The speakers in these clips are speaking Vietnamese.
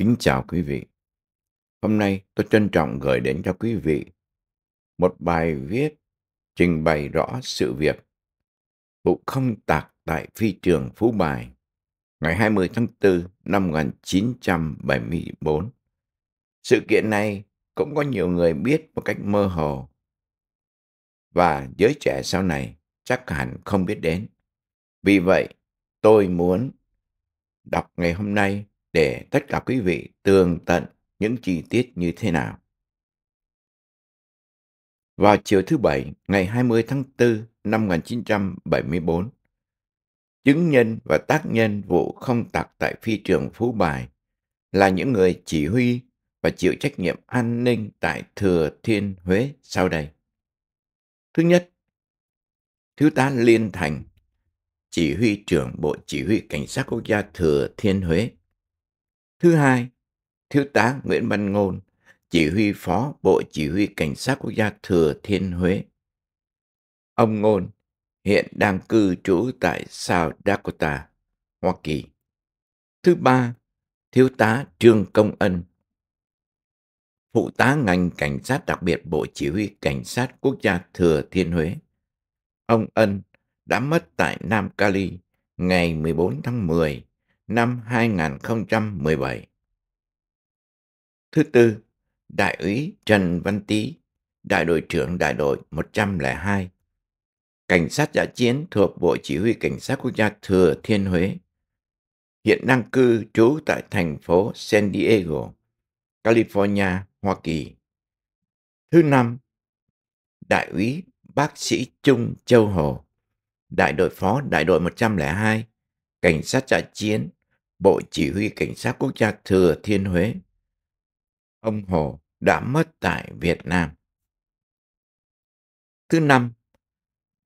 Kính chào quý vị. Hôm nay tôi trân trọng gửi đến cho quý vị một bài viết trình bày rõ sự việc vụ không tạc tại phi trường Phú Bài ngày 20 tháng 4 năm 1974. Sự kiện này cũng có nhiều người biết một cách mơ hồ và giới trẻ sau này chắc hẳn không biết đến. Vì vậy, tôi muốn đọc ngày hôm nay để tất cả quý vị tường tận những chi tiết như thế nào. Vào chiều thứ Bảy, ngày 20 tháng 4 năm 1974, chứng nhân và tác nhân vụ không tặc tại phi trường Phú Bài là những người chỉ huy và chịu trách nhiệm an ninh tại Thừa Thiên Huế sau đây. Thứ nhất, Thiếu tá Liên Thành, chỉ huy trưởng Bộ Chỉ huy Cảnh sát Quốc gia Thừa Thiên Huế, Thứ hai, Thiếu tá Nguyễn Văn Ngôn, chỉ huy phó Bộ Chỉ huy Cảnh sát Quốc gia Thừa Thiên Huế. Ông Ngôn hiện đang cư trú tại South Dakota, Hoa Kỳ. Thứ ba, Thiếu tá Trương Công Ân, phụ tá ngành cảnh sát đặc biệt Bộ Chỉ huy Cảnh sát Quốc gia Thừa Thiên Huế. Ông Ân đã mất tại Nam Cali ngày 14 tháng 10 năm 2017. Thứ tư, Đại úy Trần Văn Tý, Đại đội trưởng Đại đội 102, Cảnh sát giã chiến thuộc Bộ Chỉ huy Cảnh sát Quốc gia Thừa Thiên Huế, hiện đang cư trú tại thành phố San Diego, California, Hoa Kỳ. Thứ năm, Đại úy Bác sĩ Trung Châu Hồ, Đại đội phó Đại đội 102, Cảnh sát dã chiến Bộ Chỉ huy Cảnh sát Quốc gia Thừa Thiên Huế. Ông Hồ đã mất tại Việt Nam. Thứ năm,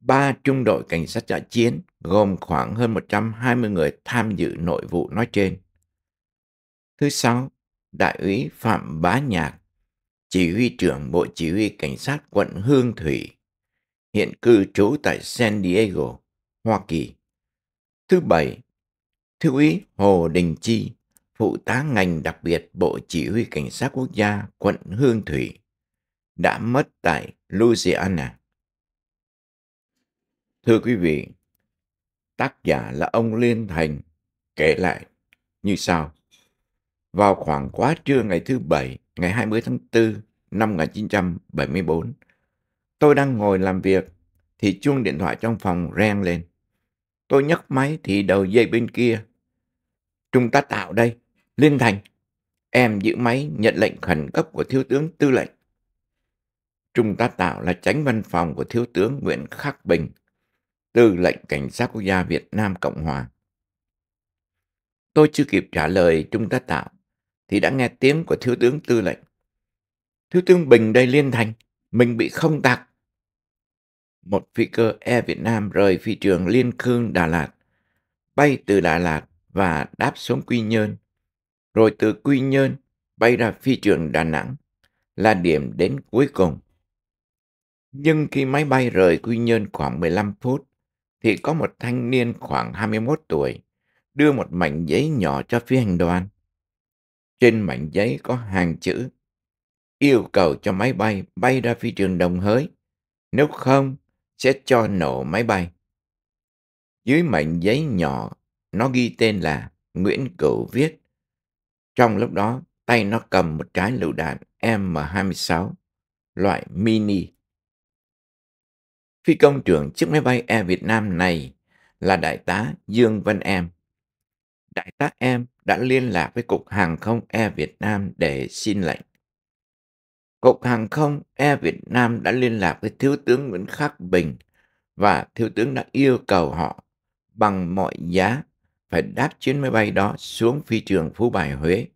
ba trung đội cảnh sát dã chiến gồm khoảng hơn 120 người tham dự nội vụ nói trên. Thứ sáu, Đại úy Phạm Bá Nhạc, chỉ huy trưởng Bộ Chỉ huy Cảnh sát quận Hương Thủy, hiện cư trú tại San Diego, Hoa Kỳ. Thứ bảy, Thiếu úy Hồ Đình Chi, phụ tá ngành đặc biệt Bộ Chỉ huy Cảnh sát Quốc gia quận Hương Thủy, đã mất tại Louisiana. Thưa quý vị, tác giả là ông Liên Thành kể lại như sau. Vào khoảng quá trưa ngày thứ Bảy, ngày 20 tháng 4 năm 1974, tôi đang ngồi làm việc thì chuông điện thoại trong phòng reng lên. Tôi nhấc máy thì đầu dây bên kia chúng ta tạo đây. Liên Thành, em giữ máy nhận lệnh khẩn cấp của thiếu tướng tư lệnh. Trung tá tạo là tránh văn phòng của thiếu tướng Nguyễn Khắc Bình, tư lệnh cảnh sát quốc gia Việt Nam Cộng Hòa. Tôi chưa kịp trả lời Trung tá tạo, thì đã nghe tiếng của thiếu tướng tư lệnh. Thiếu tướng Bình đây liên thành, mình bị không tặc. Một phi cơ Air Việt Nam rời phi trường Liên Khương Đà Lạt, bay từ Đà Lạt và đáp xuống Quy Nhơn, rồi từ Quy Nhơn bay ra phi trường Đà Nẵng là điểm đến cuối cùng. Nhưng khi máy bay rời Quy Nhơn khoảng 15 phút, thì có một thanh niên khoảng 21 tuổi đưa một mảnh giấy nhỏ cho phi hành đoàn. Trên mảnh giấy có hàng chữ yêu cầu cho máy bay bay ra phi trường Đồng Hới, nếu không sẽ cho nổ máy bay. Dưới mảnh giấy nhỏ nó ghi tên là Nguyễn Cửu Viết. Trong lúc đó, tay nó cầm một trái lựu đạn M26, loại mini. Phi công trưởng chiếc máy bay Air Việt Nam này là Đại tá Dương Văn Em. Đại tá Em đã liên lạc với Cục Hàng không Air Việt Nam để xin lệnh. Cục Hàng không Air Việt Nam đã liên lạc với Thiếu tướng Nguyễn Khắc Bình và Thiếu tướng đã yêu cầu họ bằng mọi giá phải đáp chuyến máy bay đó xuống phi trường Phú Bài Huế.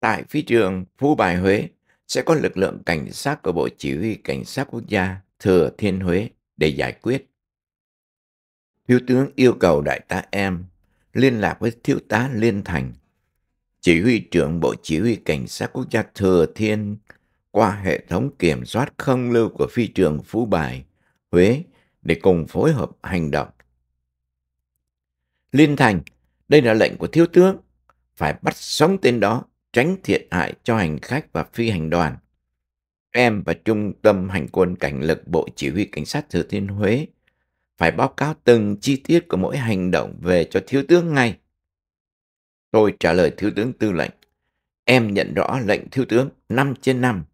Tại phi trường Phú Bài Huế sẽ có lực lượng cảnh sát của Bộ Chỉ huy Cảnh sát Quốc gia Thừa Thiên Huế để giải quyết. Thiếu tướng yêu cầu đại tá em liên lạc với thiếu tá Liên Thành, chỉ huy trưởng Bộ Chỉ huy Cảnh sát Quốc gia Thừa Thiên qua hệ thống kiểm soát không lưu của phi trường Phú Bài, Huế để cùng phối hợp hành động. Liên Thành, đây là lệnh của thiếu tướng. Phải bắt sống tên đó, tránh thiệt hại cho hành khách và phi hành đoàn. Em và Trung tâm Hành quân Cảnh lực Bộ Chỉ huy Cảnh sát Thừa Thiên Huế phải báo cáo từng chi tiết của mỗi hành động về cho thiếu tướng ngay. Tôi trả lời thiếu tướng tư lệnh. Em nhận rõ lệnh thiếu tướng 5 trên 5.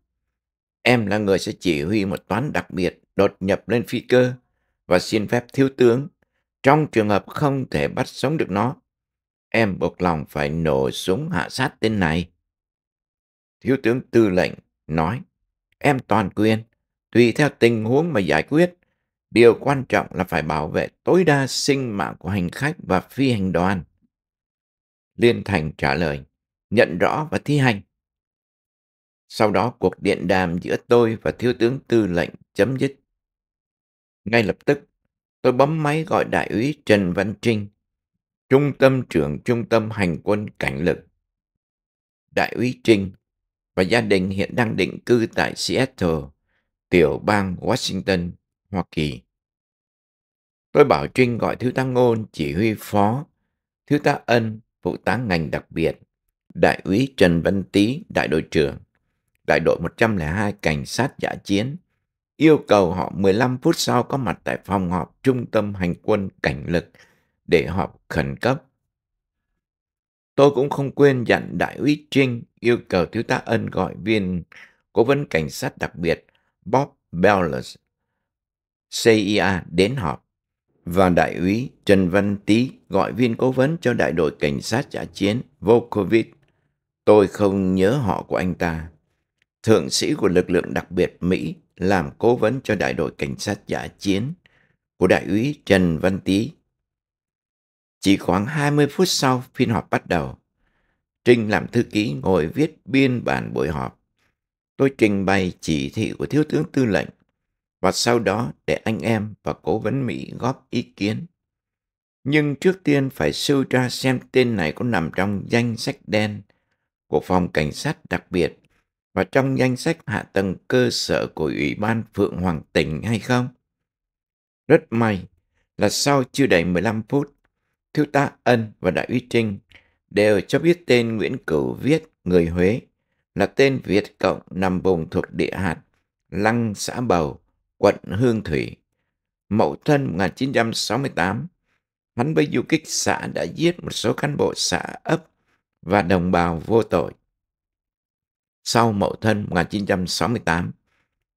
Em là người sẽ chỉ huy một toán đặc biệt đột nhập lên phi cơ và xin phép thiếu tướng trong trường hợp không thể bắt sống được nó, em buộc lòng phải nổ súng hạ sát tên này. Thiếu tướng tư lệnh nói, em toàn quyền, tùy theo tình huống mà giải quyết. Điều quan trọng là phải bảo vệ tối đa sinh mạng của hành khách và phi hành đoàn. Liên Thành trả lời, nhận rõ và thi hành. Sau đó cuộc điện đàm giữa tôi và thiếu tướng tư lệnh chấm dứt. Ngay lập tức, tôi bấm máy gọi đại úy Trần Văn Trinh, trung tâm trưởng trung tâm hành quân cảnh lực. Đại úy Trinh và gia đình hiện đang định cư tại Seattle, tiểu bang Washington, Hoa Kỳ. Tôi bảo Trinh gọi thiếu tá Ngôn chỉ huy phó, thiếu tá Ân phụ tá ngành đặc biệt, đại úy Trần Văn Tý đại đội trưởng, đại đội 102 cảnh sát giả chiến – yêu cầu họ 15 phút sau có mặt tại phòng họp Trung tâm Hành quân Cảnh lực để họp khẩn cấp. Tôi cũng không quên dặn Đại úy Trinh yêu cầu Thiếu tá Ân gọi viên cố vấn cảnh sát đặc biệt Bob Bellis, CIA đến họp và Đại úy Trần Văn Tý gọi viên cố vấn cho đại đội cảnh sát giã chiến Volkovic. Tôi không nhớ họ của anh ta. Thượng sĩ của lực lượng đặc biệt Mỹ làm cố vấn cho đại đội cảnh sát giả chiến của đại úy Trần Văn Tý. Chỉ khoảng 20 phút sau phiên họp bắt đầu, Trinh làm thư ký ngồi viết biên bản buổi họp. Tôi trình bày chỉ thị của Thiếu tướng Tư lệnh và sau đó để anh em và cố vấn Mỹ góp ý kiến. Nhưng trước tiên phải sưu tra xem tên này có nằm trong danh sách đen của phòng cảnh sát đặc biệt và trong danh sách hạ tầng cơ sở của Ủy ban Phượng Hoàng tỉnh hay không? Rất may là sau chưa đầy 15 phút, Thiếu tá Ân và Đại úy Trinh đều cho biết tên Nguyễn Cửu Viết, người Huế, là tên Việt Cộng nằm vùng thuộc địa hạt Lăng Xã Bầu, quận Hương Thủy. Mậu thân 1968, hắn với du kích xã đã giết một số cán bộ xã ấp và đồng bào vô tội sau Mậu Thân 1968,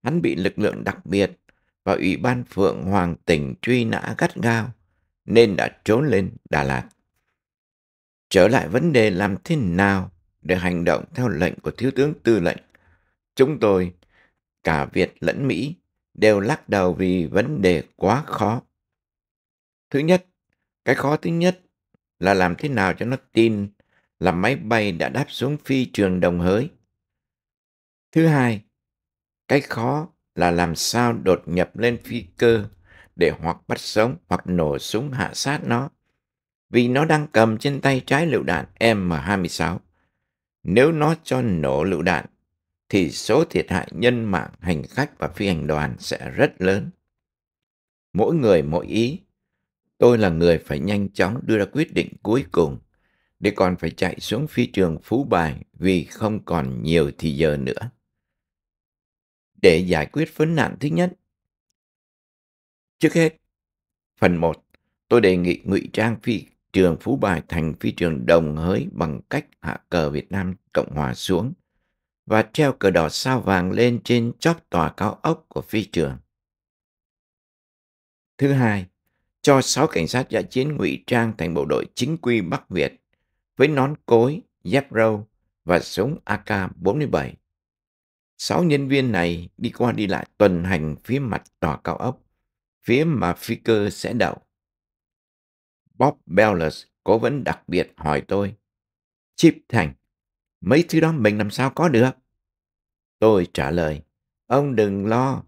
hắn bị lực lượng đặc biệt và Ủy ban Phượng Hoàng tỉnh truy nã gắt gao, nên đã trốn lên Đà Lạt. Trở lại vấn đề làm thế nào để hành động theo lệnh của Thiếu tướng Tư lệnh, chúng tôi, cả Việt lẫn Mỹ, đều lắc đầu vì vấn đề quá khó. Thứ nhất, cái khó thứ nhất là làm thế nào cho nó tin là máy bay đã đáp xuống phi trường đồng hới Thứ hai, cái khó là làm sao đột nhập lên phi cơ để hoặc bắt sống hoặc nổ súng hạ sát nó. Vì nó đang cầm trên tay trái lựu đạn M26. Nếu nó cho nổ lựu đạn, thì số thiệt hại nhân mạng hành khách và phi hành đoàn sẽ rất lớn. Mỗi người mỗi ý, tôi là người phải nhanh chóng đưa ra quyết định cuối cùng để còn phải chạy xuống phi trường Phú Bài vì không còn nhiều thì giờ nữa để giải quyết vấn nạn thứ nhất. Trước hết, phần 1, tôi đề nghị ngụy trang phi trường Phú Bài thành phi trường đồng hới bằng cách hạ cờ Việt Nam Cộng Hòa xuống và treo cờ đỏ sao vàng lên trên chóp tòa cao ốc của phi trường. Thứ hai, cho 6 cảnh sát dã chiến ngụy trang thành bộ đội chính quy Bắc Việt với nón cối, dép râu và súng AK-47 Sáu nhân viên này đi qua đi lại tuần hành phía mặt tòa cao ốc, phía mà phi cơ sẽ đậu. Bob Bellers cố vấn đặc biệt hỏi tôi. Chip Thành, mấy thứ đó mình làm sao có được? Tôi trả lời, ông đừng lo,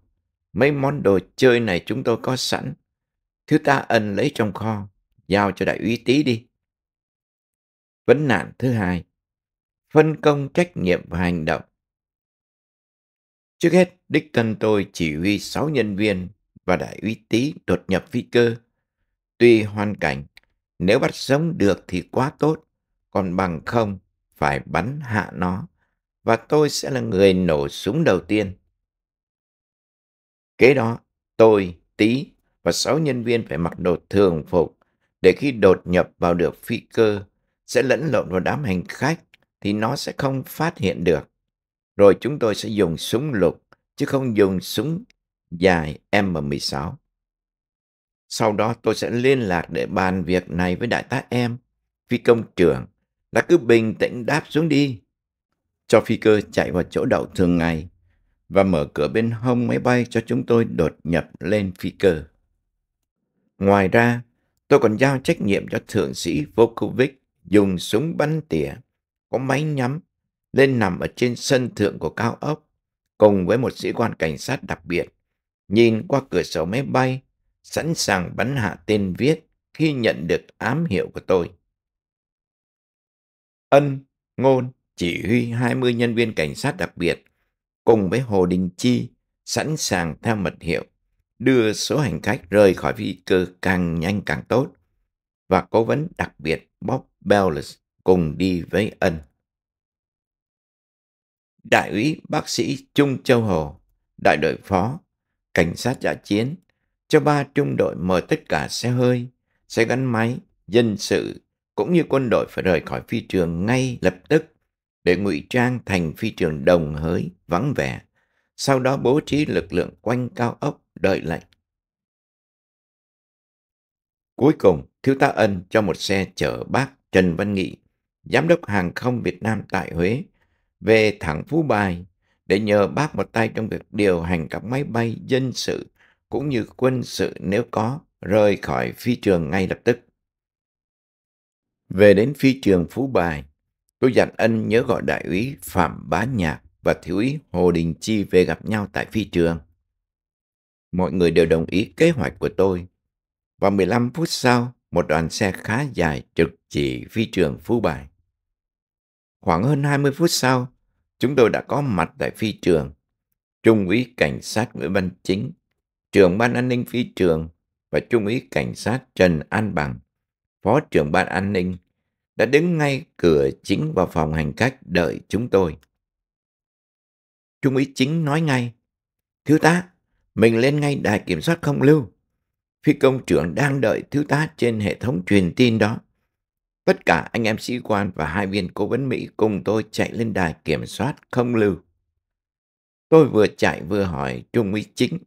mấy món đồ chơi này chúng tôi có sẵn. Thứ ta ân lấy trong kho, giao cho đại úy tí đi. Vấn nạn thứ hai, phân công trách nhiệm và hành động. Trước hết, đích thân tôi chỉ huy 6 nhân viên và đại úy tí đột nhập phi cơ. Tuy hoàn cảnh, nếu bắt sống được thì quá tốt, còn bằng không phải bắn hạ nó và tôi sẽ là người nổ súng đầu tiên. Kế đó, tôi, Tý và sáu nhân viên phải mặc đồ thường phục để khi đột nhập vào được phi cơ sẽ lẫn lộn vào đám hành khách thì nó sẽ không phát hiện được rồi chúng tôi sẽ dùng súng lục chứ không dùng súng dài M16. Sau đó tôi sẽ liên lạc để bàn việc này với đại tá em, phi công trưởng, là cứ bình tĩnh đáp xuống đi. Cho phi cơ chạy vào chỗ đậu thường ngày và mở cửa bên hông máy bay cho chúng tôi đột nhập lên phi cơ. Ngoài ra, tôi còn giao trách nhiệm cho thượng sĩ Volkovic dùng súng bắn tỉa, có máy nhắm lên nằm ở trên sân thượng của cao ốc cùng với một sĩ quan cảnh sát đặc biệt nhìn qua cửa sổ máy bay sẵn sàng bắn hạ tên viết khi nhận được ám hiệu của tôi. Ân, Ngôn chỉ huy 20 nhân viên cảnh sát đặc biệt cùng với Hồ Đình Chi sẵn sàng theo mật hiệu đưa số hành khách rời khỏi phi cơ càng nhanh càng tốt và cố vấn đặc biệt Bob Bellis cùng đi với Ân. Đại úy bác sĩ Trung Châu Hồ, đại đội phó, cảnh sát dạ chiến, cho ba trung đội mời tất cả xe hơi, xe gắn máy, dân sự cũng như quân đội phải rời khỏi phi trường ngay lập tức để ngụy trang thành phi trường đồng hới vắng vẻ, sau đó bố trí lực lượng quanh cao ốc đợi lệnh. Cuối cùng, Thiếu tá Ân cho một xe chở bác Trần Văn Nghị, giám đốc hàng không Việt Nam tại Huế, về thẳng Phú Bài để nhờ bác một tay trong việc điều hành các máy bay dân sự cũng như quân sự nếu có rời khỏi phi trường ngay lập tức. Về đến phi trường Phú Bài, tôi dặn ân nhớ gọi đại úy Phạm Bá Nhạc và thiếu úy Hồ Đình Chi về gặp nhau tại phi trường. Mọi người đều đồng ý kế hoạch của tôi. Và 15 phút sau, một đoàn xe khá dài trực chỉ phi trường Phú Bài. Khoảng hơn 20 phút sau, chúng tôi đã có mặt tại phi trường. Trung úy cảnh sát Nguyễn Văn Chính, trưởng ban an ninh phi trường và Trung úy cảnh sát Trần An Bằng, phó trưởng ban an ninh, đã đứng ngay cửa chính vào phòng hành khách đợi chúng tôi. Trung úy chính nói ngay, Thiếu tá, mình lên ngay đài kiểm soát không lưu. Phi công trưởng đang đợi thiếu tá trên hệ thống truyền tin đó. Tất cả anh em sĩ quan và hai viên cố vấn Mỹ cùng tôi chạy lên đài kiểm soát không lưu. Tôi vừa chạy vừa hỏi Trung úy chính.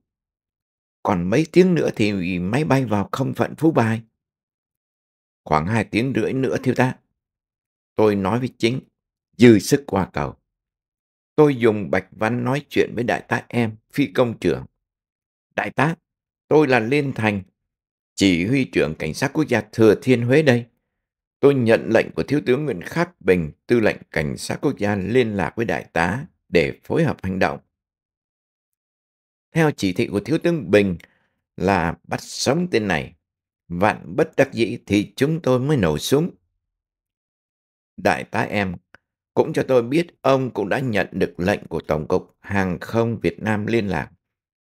Còn mấy tiếng nữa thì máy bay vào không phận Phú Bài. Khoảng hai tiếng rưỡi nữa thiếu ta. Tôi nói với chính, dư sức qua cầu. Tôi dùng bạch văn nói chuyện với đại tá em, phi công trưởng. Đại tá, tôi là Liên Thành, chỉ huy trưởng cảnh sát quốc gia Thừa Thiên Huế đây. Tôi nhận lệnh của Thiếu tướng Nguyễn Khắc Bình, tư lệnh Cảnh sát Quốc gia liên lạc với đại tá để phối hợp hành động. Theo chỉ thị của Thiếu tướng Bình là bắt sống tên này. Vạn bất đắc dĩ thì chúng tôi mới nổ súng. Đại tá em cũng cho tôi biết ông cũng đã nhận được lệnh của Tổng cục Hàng không Việt Nam liên lạc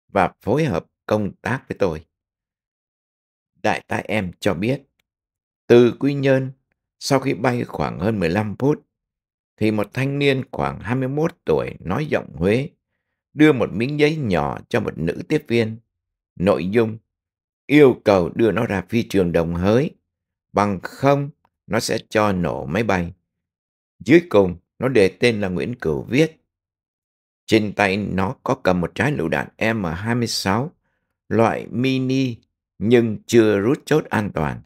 và phối hợp công tác với tôi. Đại tá em cho biết, từ Quy Nhơn sau khi bay khoảng hơn 15 phút, thì một thanh niên khoảng 21 tuổi nói giọng Huế đưa một miếng giấy nhỏ cho một nữ tiếp viên. Nội dung yêu cầu đưa nó ra phi trường đồng hới, bằng không nó sẽ cho nổ máy bay. Dưới cùng, nó đề tên là Nguyễn Cửu Viết. Trên tay nó có cầm một trái lựu đạn M26, loại mini nhưng chưa rút chốt an toàn.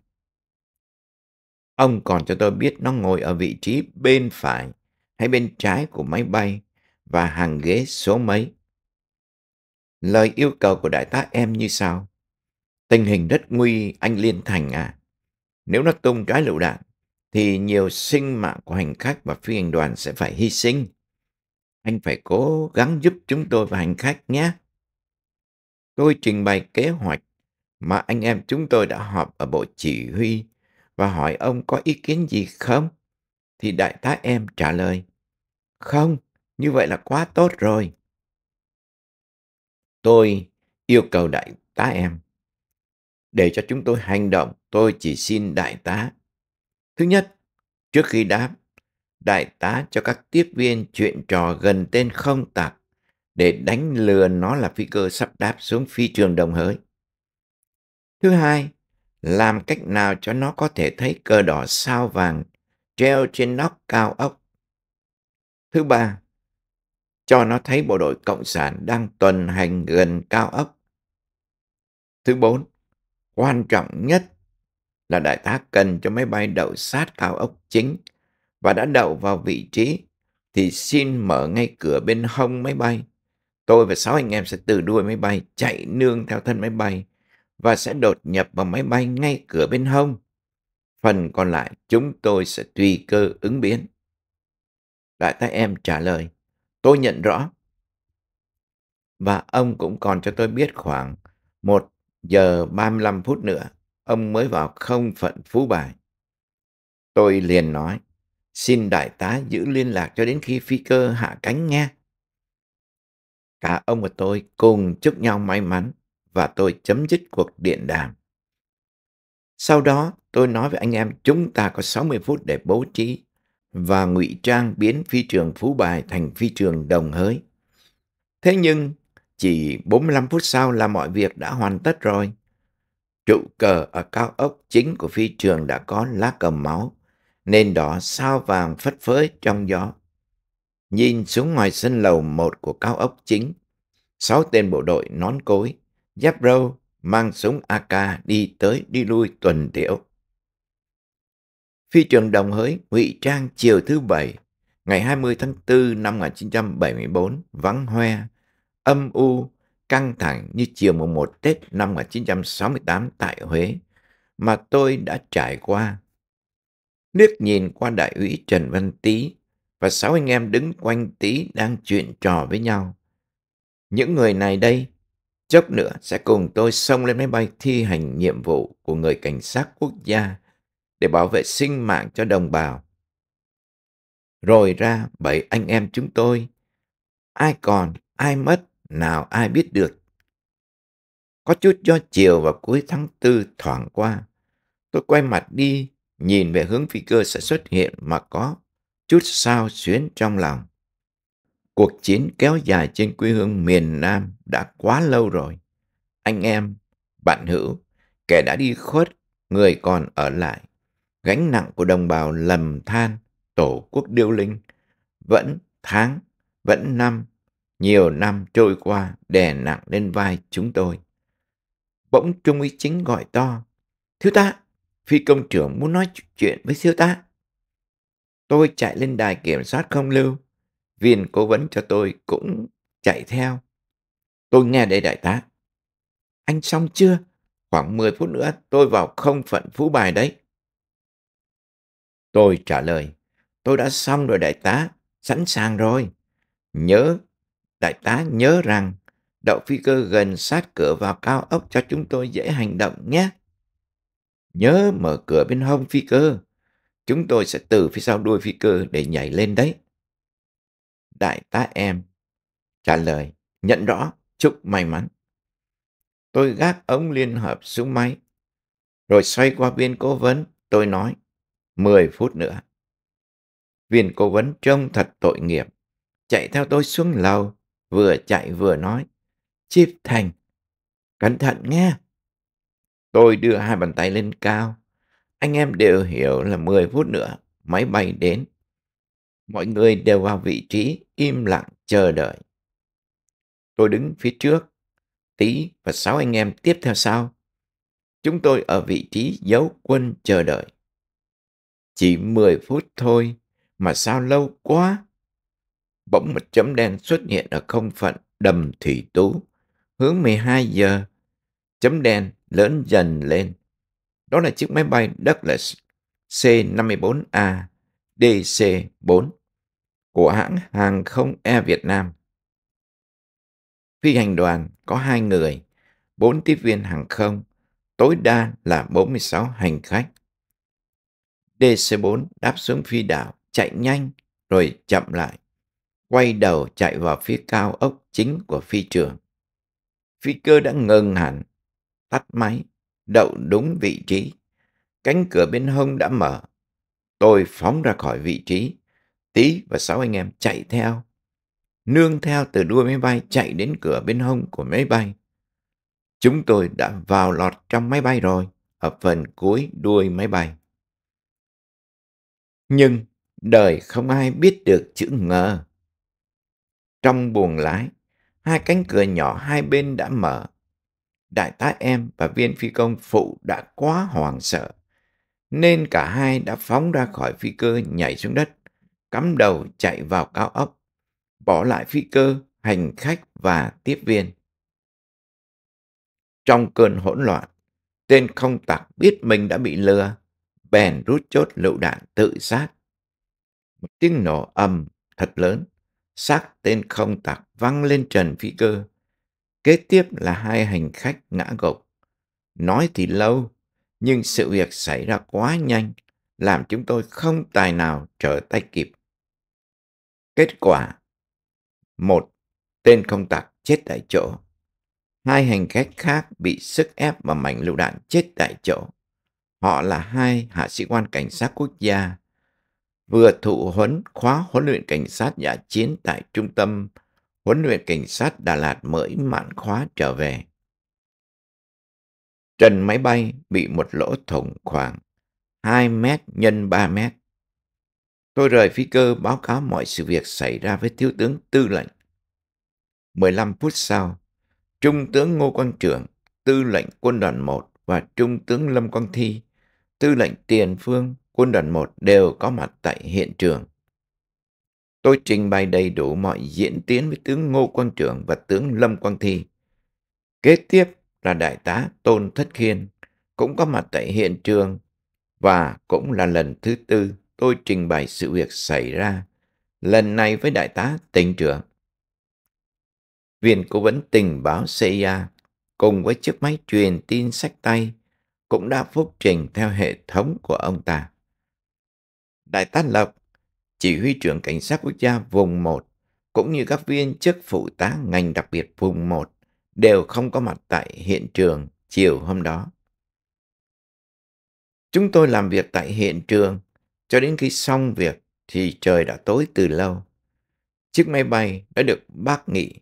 Ông còn cho tôi biết nó ngồi ở vị trí bên phải hay bên trái của máy bay và hàng ghế số mấy. Lời yêu cầu của đại tá em như sau. Tình hình rất nguy, anh Liên Thành à. Nếu nó tung trái lựu đạn, thì nhiều sinh mạng của hành khách và phi hành đoàn sẽ phải hy sinh. Anh phải cố gắng giúp chúng tôi và hành khách nhé. Tôi trình bày kế hoạch mà anh em chúng tôi đã họp ở bộ chỉ huy và hỏi ông có ý kiến gì không? Thì đại tá em trả lời, không, như vậy là quá tốt rồi. Tôi yêu cầu đại tá em. Để cho chúng tôi hành động, tôi chỉ xin đại tá. Thứ nhất, trước khi đáp, đại tá cho các tiếp viên chuyện trò gần tên không tặc để đánh lừa nó là phi cơ sắp đáp xuống phi trường đồng hới. Thứ hai, làm cách nào cho nó có thể thấy cờ đỏ sao vàng treo trên nóc cao ốc. Thứ ba, cho nó thấy bộ đội Cộng sản đang tuần hành gần cao ốc. Thứ bốn, quan trọng nhất là đại tá cần cho máy bay đậu sát cao ốc chính và đã đậu vào vị trí thì xin mở ngay cửa bên hông máy bay. Tôi và sáu anh em sẽ từ đuôi máy bay chạy nương theo thân máy bay và sẽ đột nhập bằng máy bay ngay cửa bên hông. Phần còn lại chúng tôi sẽ tùy cơ ứng biến. Đại tá em trả lời, tôi nhận rõ. Và ông cũng còn cho tôi biết khoảng 1 giờ 35 phút nữa, ông mới vào không phận phú bài. Tôi liền nói, xin đại tá giữ liên lạc cho đến khi phi cơ hạ cánh nghe. Cả ông và tôi cùng chúc nhau may mắn và tôi chấm dứt cuộc điện đàm. Sau đó, tôi nói với anh em chúng ta có 60 phút để bố trí và ngụy trang biến phi trường Phú Bài thành phi trường Đồng Hới. Thế nhưng, chỉ 45 phút sau là mọi việc đã hoàn tất rồi. Trụ cờ ở cao ốc chính của phi trường đã có lá cờ máu, nên đỏ sao vàng phất phới trong gió. Nhìn xuống ngoài sân lầu một của cao ốc chính, sáu tên bộ đội nón cối Giáp râu mang súng AK đi tới đi lui tuần tiễu. Phi trường đồng hới ngụy trang chiều thứ Bảy, ngày 20 tháng 4 năm 1974 vắng hoe, âm u, căng thẳng như chiều mùng 1 Tết năm 1968 tại Huế mà tôi đã trải qua. nước nhìn qua đại úy Trần Văn Tý và sáu anh em đứng quanh Tý đang chuyện trò với nhau. Những người này đây Chốc nữa sẽ cùng tôi xông lên máy bay thi hành nhiệm vụ của người cảnh sát quốc gia để bảo vệ sinh mạng cho đồng bào. Rồi ra bảy anh em chúng tôi, ai còn, ai mất, nào ai biết được. Có chút do chiều vào cuối tháng tư thoảng qua, tôi quay mặt đi, nhìn về hướng phi cơ sẽ xuất hiện mà có chút sao xuyến trong lòng. Cuộc chiến kéo dài trên quê hương miền Nam đã quá lâu rồi. Anh em, bạn hữu, kẻ đã đi khuất, người còn ở lại. Gánh nặng của đồng bào lầm than, tổ quốc điêu linh. Vẫn tháng, vẫn năm, nhiều năm trôi qua đè nặng lên vai chúng tôi. Bỗng Trung úy chính gọi to. Thiếu tá, phi công trưởng muốn nói chuyện với thiếu tá. Tôi chạy lên đài kiểm soát không lưu viên cố vấn cho tôi cũng chạy theo. Tôi nghe đây đại tá. Anh xong chưa? Khoảng 10 phút nữa tôi vào không phận phú bài đấy. Tôi trả lời, tôi đã xong rồi đại tá, sẵn sàng rồi. Nhớ, đại tá nhớ rằng đậu phi cơ gần sát cửa vào cao ốc cho chúng tôi dễ hành động nhé. Nhớ mở cửa bên hông phi cơ. Chúng tôi sẽ từ phía sau đuôi phi cơ để nhảy lên đấy đại tá em trả lời nhận rõ chúc may mắn tôi gác ống liên hợp xuống máy rồi xoay qua viên cố vấn tôi nói 10 phút nữa viên cố vấn trông thật tội nghiệp chạy theo tôi xuống lầu vừa chạy vừa nói chip thành cẩn thận nghe tôi đưa hai bàn tay lên cao anh em đều hiểu là 10 phút nữa máy bay đến mọi người đều vào vị trí im lặng chờ đợi. Tôi đứng phía trước, Tý và sáu anh em tiếp theo sau. Chúng tôi ở vị trí giấu quân chờ đợi. Chỉ 10 phút thôi mà sao lâu quá. Bỗng một chấm đen xuất hiện ở không phận đầm thủy tú, hướng 12 giờ. Chấm đen lớn dần lên. Đó là chiếc máy bay Douglas C-54A DC-4 của hãng hàng không E Việt Nam. Phi hành đoàn có 2 người, 4 tiếp viên hàng không, tối đa là 46 hành khách. DC-4 đáp xuống phi đảo, chạy nhanh rồi chậm lại, quay đầu chạy vào phía cao ốc chính của phi trường. Phi cơ đã ngừng hẳn, tắt máy, đậu đúng vị trí. Cánh cửa bên hông đã mở. Tôi phóng ra khỏi vị trí, Tý và sáu anh em chạy theo, nương theo từ đuôi máy bay chạy đến cửa bên hông của máy bay. Chúng tôi đã vào lọt trong máy bay rồi, ở phần cuối đuôi máy bay. Nhưng đời không ai biết được chữ ngờ. Trong buồng lái, hai cánh cửa nhỏ hai bên đã mở. Đại tá em và viên phi công phụ đã quá hoảng sợ, nên cả hai đã phóng ra khỏi phi cơ nhảy xuống đất cắm đầu chạy vào cao ốc, bỏ lại phi cơ, hành khách và tiếp viên. Trong cơn hỗn loạn, tên không tặc biết mình đã bị lừa, bèn rút chốt lựu đạn tự sát. Một tiếng nổ ầm thật lớn, xác tên không tặc văng lên trần phi cơ. Kế tiếp là hai hành khách ngã gục. Nói thì lâu, nhưng sự việc xảy ra quá nhanh, làm chúng tôi không tài nào trở tay kịp. Kết quả một Tên không tặc chết tại chỗ. Hai hành khách khác bị sức ép và mảnh lựu đạn chết tại chỗ. Họ là hai hạ sĩ quan cảnh sát quốc gia, vừa thụ huấn khóa huấn luyện cảnh sát giả chiến tại trung tâm huấn luyện cảnh sát Đà Lạt mới mãn khóa trở về. Trần máy bay bị một lỗ thủng khoảng 2 mét nhân 3 mét Tôi rời phi cơ báo cáo mọi sự việc xảy ra với thiếu tướng tư lệnh. 15 phút sau, Trung tướng Ngô Quang Trưởng, tư lệnh quân đoàn 1 và Trung tướng Lâm Quang Thi, tư lệnh tiền phương quân đoàn 1 đều có mặt tại hiện trường. Tôi trình bày đầy đủ mọi diễn tiến với tướng Ngô Quang Trưởng và tướng Lâm Quang Thi. Kế tiếp là đại tá Tôn Thất Khiên, cũng có mặt tại hiện trường và cũng là lần thứ tư tôi trình bày sự việc xảy ra, lần này với đại tá tỉnh trưởng. viên cố vấn tình báo CIA cùng với chiếc máy truyền tin sách tay cũng đã phúc trình theo hệ thống của ông ta. Đại tá Lập, chỉ huy trưởng cảnh sát quốc gia vùng 1, cũng như các viên chức phụ tá ngành đặc biệt vùng 1 đều không có mặt tại hiện trường chiều hôm đó. Chúng tôi làm việc tại hiện trường cho đến khi xong việc thì trời đã tối từ lâu. Chiếc máy bay đã được bác nghị,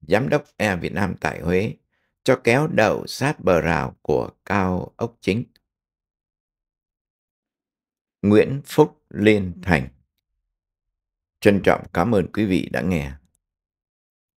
giám đốc Air Việt Nam tại Huế, cho kéo đậu sát bờ rào của cao ốc chính. Nguyễn Phúc Liên Thành Trân trọng cảm ơn quý vị đã nghe.